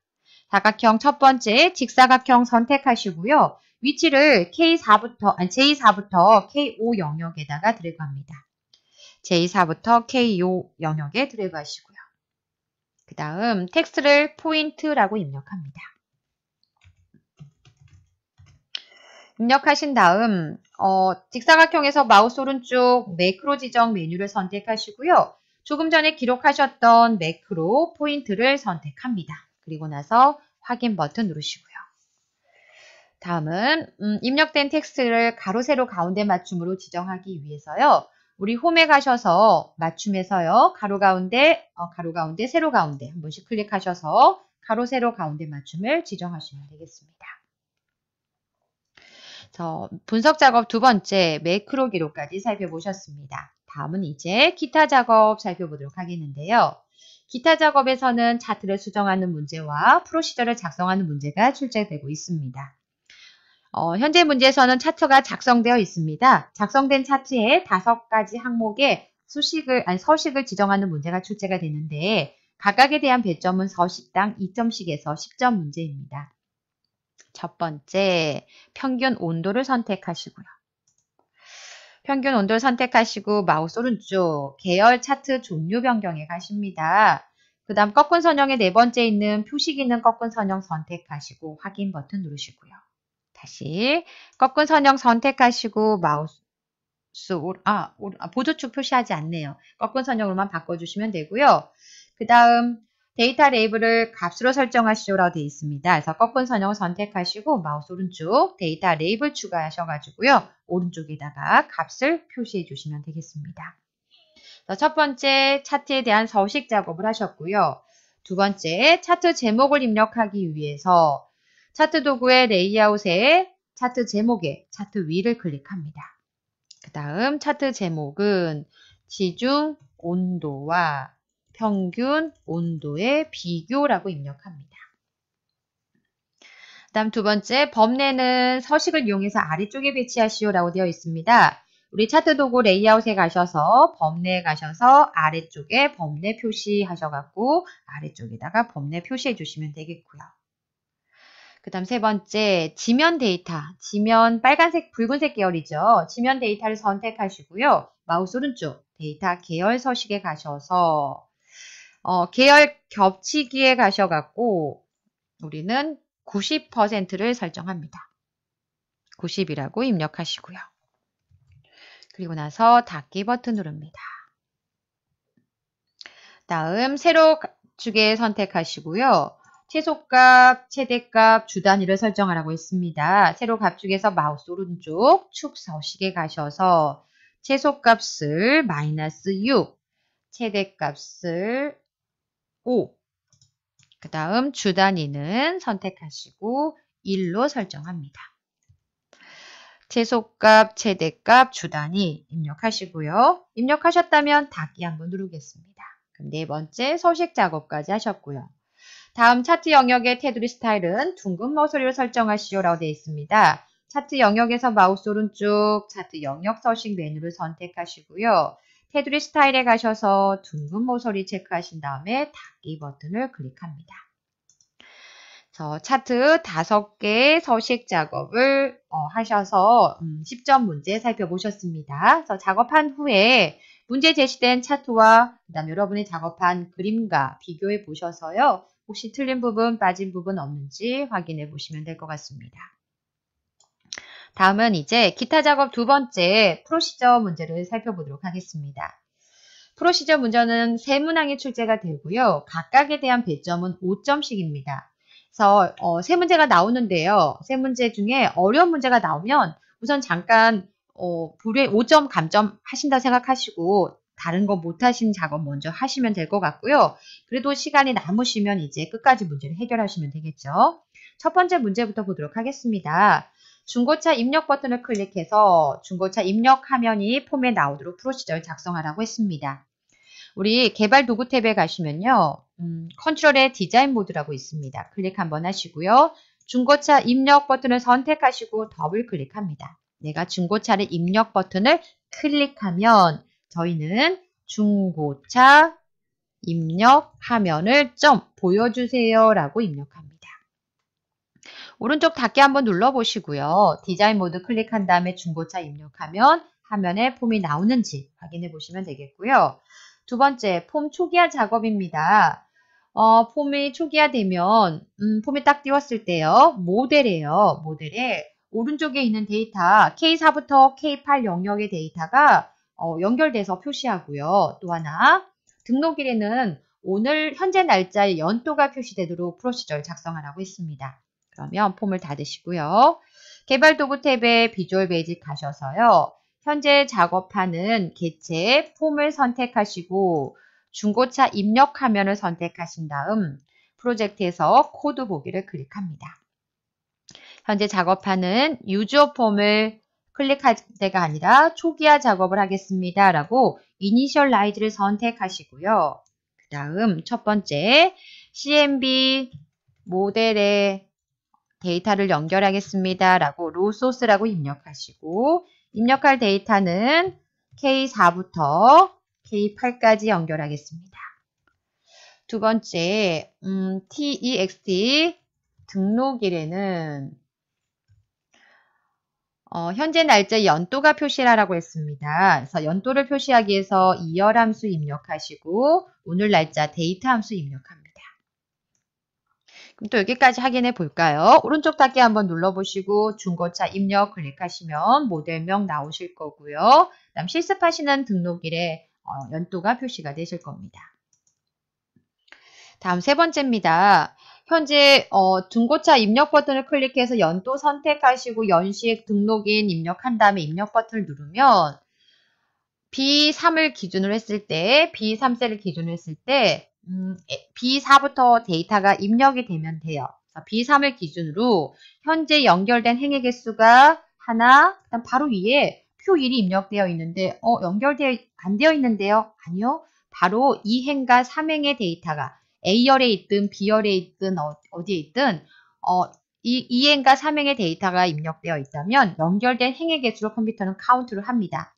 Speaker 1: 사각형 첫 번째 직사각형 선택하시고요. 위치를 K4부터, 아니, J4부터 K5 영역에다가 드래그합니다. J4부터 K5 영역에 드래그하시고요. 그 다음 텍스트를 포인트라고 입력합니다. 입력하신 다음 어, 직사각형에서 마우스 오른쪽 매크로 지정 메뉴를 선택하시고요. 조금 전에 기록하셨던 매크로 포인트를 선택합니다. 그리고 나서 확인 버튼 누르시고요. 다음은 음, 입력된 텍스트를 가로 세로 가운데 맞춤으로 지정하기 위해서요. 우리 홈에 가셔서 맞춤해서요 가로 가운데, 어, 가로 가운데, 세로 가운데 한 번씩 클릭하셔서 가로 세로 가운데 맞춤을 지정하시면 되겠습니다. 그 분석 작업 두 번째 매크로 기록까지 살펴보셨습니다. 다음은 이제 기타 작업 살펴보도록 하겠는데요. 기타 작업에서는 차트를 수정하는 문제와 프로시저를 작성하는 문제가 출제되고 있습니다. 어, 현재 문제에서는 차트가 작성되어 있습니다. 작성된 차트에 다섯 가지 항목의 수식을, 아니, 서식을 지정하는 문제가 출제가 되는데, 각각에 대한 배점은 서식당 2점씩에서 10점 문제입니다. 첫 번째, 평균 온도를 선택하시고요. 평균 온도를 선택하시고 마우스 오른쪽 계열 차트 종류 변경에 가십니다. 그 다음 꺾은 선형의 네 번째 있는 표식 있는 꺾은 선형 선택하시고 확인 버튼 누르시고요. 다시 꺾은 선형 선택하시고 마우스 아, 아, 보조축 표시하지 않네요. 꺾은 선형으로만 바꿔주시면 되고요. 그 다음 데이터 레이블을 값으로 설정하시오 라고 되어 있습니다. 그래서 꺾은 선형을 선택하시고 마우스 오른쪽 데이터 레이블 추가하셔가지고요. 오른쪽에다가 값을 표시해 주시면 되겠습니다. 첫 번째 차트에 대한 서식 작업을 하셨고요. 두 번째 차트 제목을 입력하기 위해서 차트 도구의 레이아웃에 차트 제목에 차트 위를 클릭합니다. 그 다음 차트 제목은 지중 온도와 평균 온도의 비교라고 입력합니다. 다음 두 번째, 범례는 서식을 이용해서 아래쪽에 배치하시오 라고 되어 있습니다. 우리 차트 도구 레이아웃에 가셔서 범례에 가셔서 아래쪽에 범례 표시하셔갖고 아래쪽에다가 범례 표시해 주시면 되겠고요. 그 다음 세 번째, 지면 데이터. 지면 빨간색, 붉은색 계열이죠. 지면 데이터를 선택하시고요. 마우스 오른쪽 데이터 계열 서식에 가셔서 어, 계열 겹치기에 가셔갖고 우리는 90%를 설정합니다. 90이라고 입력하시고요. 그리고 나서 닫기 버튼 누릅니다. 다음 세로 축에 선택하시고요. 최소값, 최대값, 주단위를 설정하라고 했습니다. 세로 값축에서 마우스 오른쪽 축 서식에 가셔서 최소값을 마이너스 6, 최대값을 5. 그 다음 주단위는 선택하시고 1로 설정합니다. 최소값, 최대값, 주단위 입력하시고요. 입력하셨다면 닫기 한번 누르겠습니다. 그럼 네 번째 서식 작업까지 하셨고요. 다음 차트 영역의 테두리 스타일은 둥근 머서리로 설정하시오 라고 되어 있습니다. 차트 영역에서 마우스 오른쪽 차트 영역 서식 메뉴를 선택하시고요. 테두리 스타일에 가셔서 둥근 모서리 체크하신 다음에 닫기 버튼을 클릭합니다. 저 차트 5개 서식 작업을 어, 하셔서 음, 10점 문제 살펴보셨습니다. 그래서 작업한 후에 문제 제시된 차트와 그다음 여러분이 작업한 그림과 비교해 보셔서요. 혹시 틀린 부분, 빠진 부분 없는지 확인해 보시면 될 것 같습니다. 다음은 이제 기타 작업 두 번째 프로시저 문제를 살펴보도록 하겠습니다. 프로시저 문제는 세 문항이 출제가 되고요. 각각에 대한 배점은 5점씩입니다. 그래서 어, 세 문제가 나오는데요. 세 문제 중에 어려운 문제가 나오면 우선 잠깐 어, 불에 5점 감점 하신다 생각하시고 다른 거 못하신 작업 먼저 하시면 될 것 같고요. 그래도 시간이 남으시면 이제 끝까지 문제를 해결하시면 되겠죠. 첫 번째 문제부터 보도록 하겠습니다. 중고차 입력 버튼을 클릭해서 중고차 입력 화면이 폼에 나오도록 프로시저를 작성하라고 했습니다. 우리 개발 도구 탭에 가시면요. 음, 컨트롤의 디자인 모드라고 있습니다. 클릭 한번 하시고요. 중고차 입력 버튼을 선택하시고 더블 클릭합니다. 내가 중고차를 입력 버튼을 클릭하면 저희는 중고차 입력 화면을 좀 보여주세요 라고 입력합니다. 오른쪽 닫기 한번 눌러보시고요. 디자인 모드 클릭한 다음에 중고차 입력하면 화면에 폼이 나오는지 확인해 보시면 되겠고요. 두 번째, 폼 초기화 작업입니다. 어, 폼이 초기화되면 음, 폼이 딱 띄웠을 때요. 모델이에요. 모델에 오른쪽에 있는 데이터 K4부터 K8 영역의 데이터가 어, 연결돼서 표시하고요. 또 하나, 등록일에는 오늘 현재 날짜의 연도가 표시되도록 프로시저를 작성하라고 했습니다. 그러면 폼을 닫으시고요. 개발 도구 탭에 비주얼 베이직 가셔서요. 현재 작업하는 개체 폼을 선택하시고 중고차 입력 화면을 선택하신 다음 프로젝트에서 코드 보기를 클릭합니다. 현재 작업하는 유저 폼을 클릭할 때가 아니라 초기화 작업을 하겠습니다. 라고 이니셜라이드를 선택하시고요. 그 다음 첫 번째 CMB 모델의 데이터를 연결하겠습니다. 라고 로 소스라고 입력하시고 입력할 데이터는 K4부터 K8까지 연결하겠습니다. 두 번째, 음, TEXT e 등록일에는 어, 현재 날짜 연도가 표시하라고 했습니다. 그래서 연도를 표시하기 위해서 이열 함수 입력하시고 오늘 날짜 데이터 함수 입력합니다. 그럼 또 여기까지 확인해 볼까요? 오른쪽 닫기 한번 눌러보시고 중고차 입력 클릭하시면 모델명 나오실 거고요. 그다음 실습하시는 등록일에 어, 연도가 표시가 되실 겁니다. 다음 세 번째입니다. 현재 어, 중고차 입력 버튼을 클릭해서 연도 선택하시고 연식 등록인 입력한 다음에 입력 버튼을 누르면 B3을 기준으로 했을 때 b 3세를 기준으로 했을 때 음, B4부터 데이터가 입력이 되면 돼요. B3을 기준으로 현재 연결된 행의 개수가 하나, 그다음 바로 위에 표 1이 입력되어 있는데 어 연결되어 안 되어 있는데요? 아니요. 바로 2행과 3행의 데이터가 A열에 있든 B열에 있든 어, 디에 있든 어, 이 2행과 3행의 데이터가 입력되어 있다면 연결된 행의 개수로 컴퓨터는 카운트를 합니다.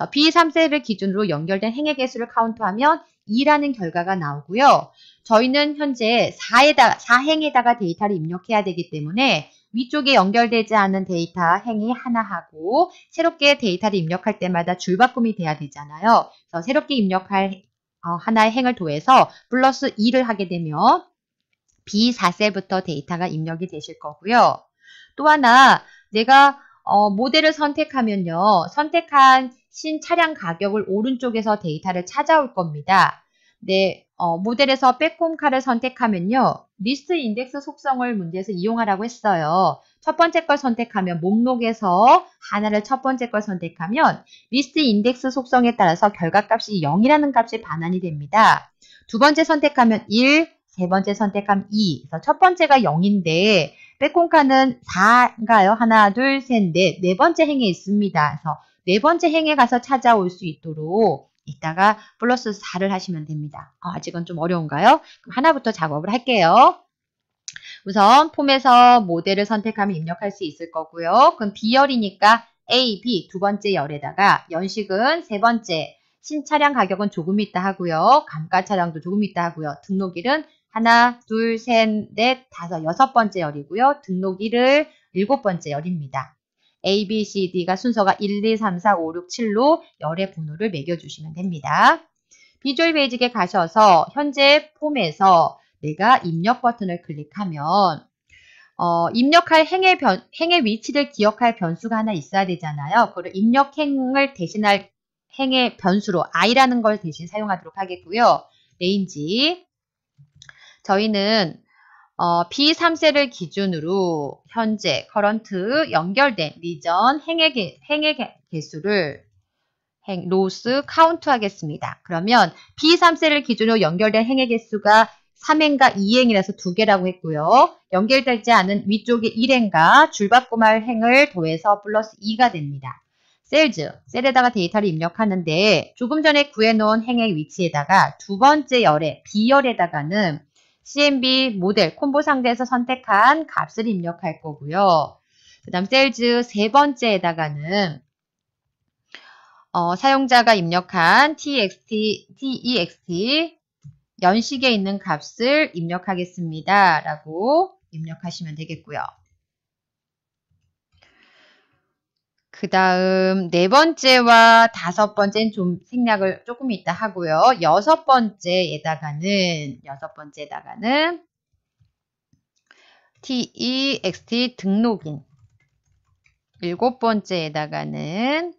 Speaker 1: B3셀을 기준으로 연결된 행의 개수를 카운트하면 2라는 결과가 나오고요. 저희는 현재 4에다, 4행에다가 데이터를 입력해야 되기 때문에 위쪽에 연결되지 않은 데이터 행이 하나하고 새롭게 데이터를 입력할 때마다 줄바꿈이 돼야 되잖아요. 그래서 새롭게 입력할 어, 하나의 행을 도해서 플러스 2를 하게 되면 B4셀부터 데이터가 입력이 되실 거고요. 또 하나 내가 어, 모델을 선택하면요. 선택한 신 차량 가격을 오른쪽에서 데이터를 찾아올 겁니다. 네, 어, 모델에서 백홈카를 선택하면요. 리스트 인덱스 속성을 문제에서 이용하라고 했어요. 첫 번째 걸 선택하면 목록에서 하나를 첫 번째 걸 선택하면 리스트 인덱스 속성에 따라서 결과값이 0이라는 값이 반환이 됩니다. 두 번째 선택하면 1, 세 번째 선택하면 2. 그래서 첫 번째가 0인데 백홈카는 4인가요? 하나, 둘, 셋, 넷, 네 번째 행에 있습니다. 그래서 네 번째 행에 가서 찾아올 수 있도록 이따가 플러스 4를 하시면 됩니다. 어, 아직은 좀 어려운가요? 그럼 하나부터 작업을 할게요. 우선 폼에서 모델을 선택하면 입력할 수 있을 거고요. 그럼 B열이니까 A, B 두 번째 열에다가 연식은 세 번째, 신차량 가격은 조금 있다 하고요. 감가 차량도 조금 있다 하고요. 등록일은 하나, 둘, 셋, 넷, 다섯, 여섯 번째 열이고요. 등록일을 일곱 번째 열입니다. A, B, C, D가 순서가 1, 2, 3, 4, 5, 6, 7로 열의 번호를 매겨주시면 됩니다. 비주얼 베이직에 가셔서 현재 폼에서 내가 입력 버튼을 클릭하면 어, 입력할 행의, 변, 행의 위치를 기억할 변수가 하나 있어야 되잖아요. 그걸 입력행을 대신할 행의 변수로 i라는 걸 대신 사용하도록 하겠고요. 레인지 저희는 어, B3세를 기준으로 현재 커런트 연결된 리전 행의, 행의 개수를 행, 로스 카운트 하겠습니다. 그러면 B3세를 기준으로 연결된 행의 개수가 3행과 2행이라서 2 개라고 했고요. 연결되지 않은 위쪽에 1행과 줄바꿈할 행을 더해서 플러스 2가 됩니다. 셀즈, 셀에다가 데이터를 입력하는데 조금 전에 구해놓은 행의 위치에다가 두 번째 열에, B열에다가는 CMB 모델 콤보 상자에서 선택한 값을 입력할 거고요. 그 다음 셀즈 세 번째에다가는 어, 사용자가 입력한 txt, text 연식에 있는 값을 입력하겠습니다. 라고 입력하시면 되겠고요. 그 다음 네 번째와 다섯 번째는 좀 생략을 조금 있다 하고요. 여섯 번째에다가는 여섯 번째에다가는 TEXT e 등록인 일곱 번째에다가는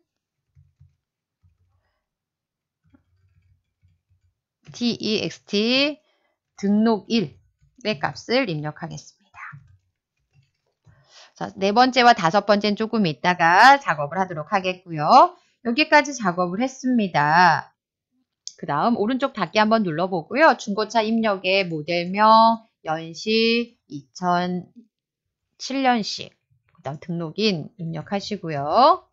Speaker 1: TEXT 등록 일의 값을 입력하겠습니다. 자, 네 번째와 다섯 번째는 조금 있다가 작업을 하도록 하겠고요. 여기까지 작업을 했습니다. 그 다음 오른쪽 닫기 한번 눌러보고요. 중고차 입력에 모델명, 연시, 2007년식, 그 다음 등록인 입력하시고요.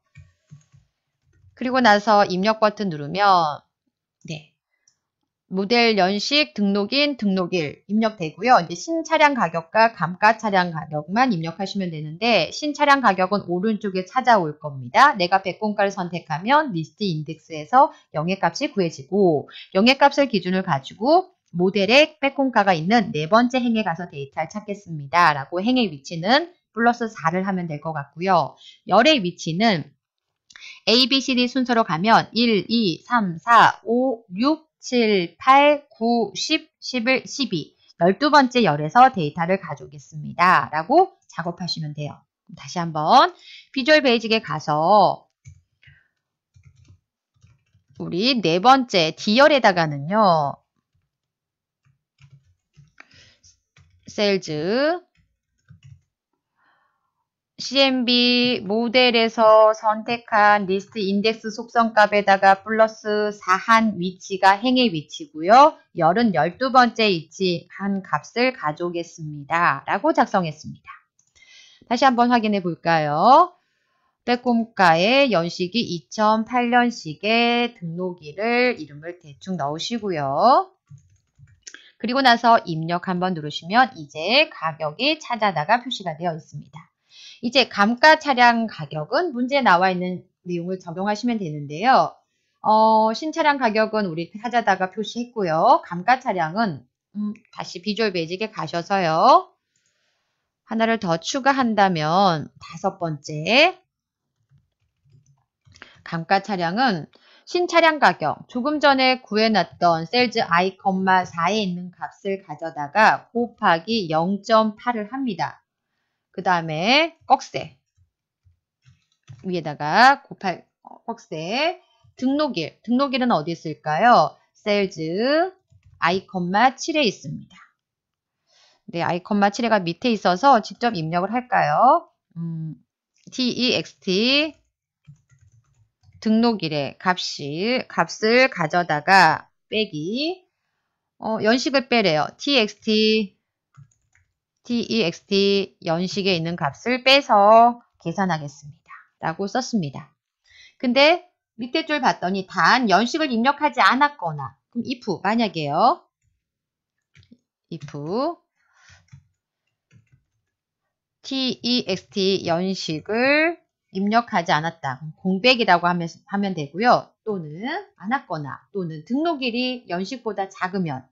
Speaker 1: 그리고 나서 입력 버튼 누르면 모델 연식 등록인 등록일 입력되고요. 이제 신차량 가격과 감가 차량 가격만 입력하시면 되는데 신차량 가격은 오른쪽에 찾아올 겁니다. 내가 백공가를 선택하면 리스트 인덱스에서 영예값이 구해지고 영예값을 기준을 가지고 모델의 백공가가 있는 네 번째 행에 가서 데이터를 찾겠습니다. 라고 행의 위치는 플러스 4를 하면 될 것 같고요. 열의 위치는 A, B, C, D 순서로 가면 1, 2, 3, 4, 5, 6, 7, 8, 9, 10, 11, 12 12번째 열에서 데이터를 가져오겠습니다. 라고 작업하시면 돼요. 다시 한번 비주얼 베이직에 가서 우리 네 번째 D열에다가는요. 셀즈 CMB 모델에서 선택한 리스트 인덱스 속성 값에다가 플러스 4한 위치가 행의 위치고요. 열은 12번째 위치한 값을 가져오겠습니다. 라고 작성했습니다. 다시 한번 확인해 볼까요? 빼꼼가의 연식이 2008년식의 등록일을 이름을 대충 넣으시고요. 그리고 나서 입력 한번 누르시면 이제 가격이 찾아다가 표시가 되어 있습니다. 이제 감가 차량 가격은 문제에 나와 있는 내용을 적용하시면 되는데요. 어, 신차량 가격은 우리 찾아다가 표시했고요. 감가 차량은 음, 다시 비주얼 베이직에 가셔서요. 하나를 더 추가한다면 다섯 번째 감가 차량은 신차량 가격, 조금 전에 구해놨던 셀즈 i, 4에 있는 값을 가져다가 곱하기 0.8을 합니다. 그 다음에 꺽쇠 위에다가 곱할 어, 꺽쇠 등록일 등록일은 어디 있을까요? 셀즈 아이컴마 7에 있습니다. 네, 아이컴마 7에가 밑에 있어서 직접 입력을 할까요? 음, text e 등록일에 값이 값을 가져다가 빼기 어, 연식을 빼래요. txt text e 연식에 있는 값을 빼서 계산하겠습니다. 라고 썼습니다. 근데 밑에 줄 봤더니 단 연식을 입력하지 않았거나 그럼 if 만약에요. if text e 연식을 입력하지 않았다. 공백이라고 하면, 하면 되고요. 또는 않았거나 또는 등록일이 연식보다 작으면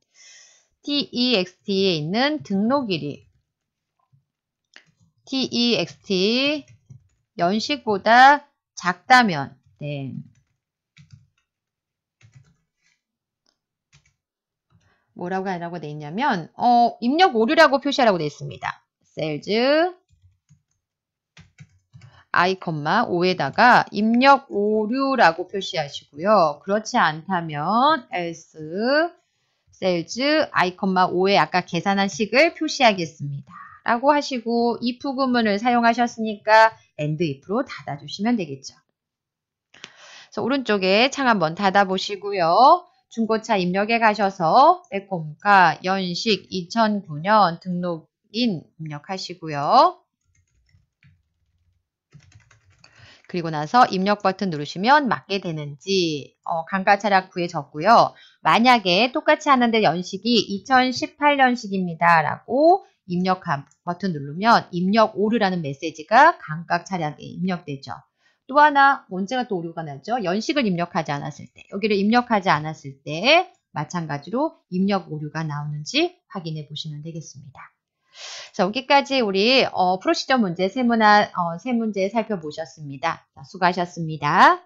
Speaker 1: text에 있는 등록일이 text e 연식보다 작다면 네. 뭐라고 하라고 돼 있냐면 어, 입력 오류라고 표시하라고 돼 있습니다. 셀즈 l 아이컴마 5에다가 입력 오류라고 표시하시고요. 그렇지 않다면 else 셀즈 l 아이컴마 5에 아까 계산한 식을 표시하겠습니다. 라고 하시고 if 구문을 사용하셨으니까 and if로 닫아주시면 되겠죠. 그래서 오른쪽에 창 한번 닫아보시고요. 중고차 입력에 가셔서 매콤가 연식 2009년 등록인 입력하시고요. 그리고 나서 입력 버튼 누르시면 맞게 되는지 어, 강가차량 구해졌고요. 만약에 똑같이 하는데 연식이 2018년식입니다. 라고 입력함 버튼 누르면 입력 오류라는 메시지가 감각 차량에 입력되죠. 또 하나 언제나 또 오류가 나죠. 연식을 입력하지 않았을 때 여기를 입력하지 않았을 때 마찬가지로 입력 오류가 나오는지 확인해 보시면 되겠습니다. 자, 여기까지 우리 어, 프로시저 문제 세 문화 어, 세 문제 살펴보셨습니다. 자, 수고하셨습니다.